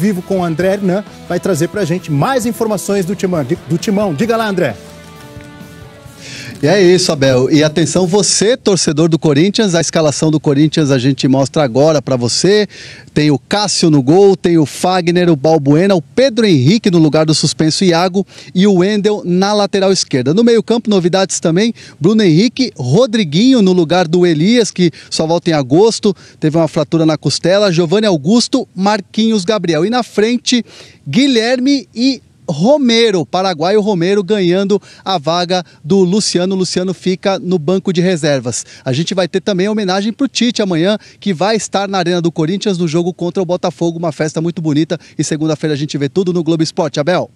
vivo com o André Hernan, vai trazer pra gente mais informações do Timão. Do Timão. Diga lá, André. E é isso, Abel. E atenção, você, torcedor do Corinthians, a escalação do Corinthians a gente mostra agora para você. Tem o Cássio no gol, tem o Fagner, o Balbuena, o Pedro Henrique no lugar do suspenso Iago e o Wendel na lateral esquerda. No meio-campo, novidades também: Bruno Henrique, Rodriguinho no lugar do Elias, que só volta em agosto, teve uma fratura na costela, Giovanni Augusto, Marquinhos Gabriel. E na frente, Guilherme e Romero, paraguaio Romero, ganhando a vaga do Luciano. O Luciano fica no banco de reservas. A gente vai ter também a homenagem para o Tite amanhã, que vai estar na Arena do Corinthians no jogo contra o Botafogo. Uma festa muito bonita. E segunda-feira a gente vê tudo no Globo Esporte. Abel.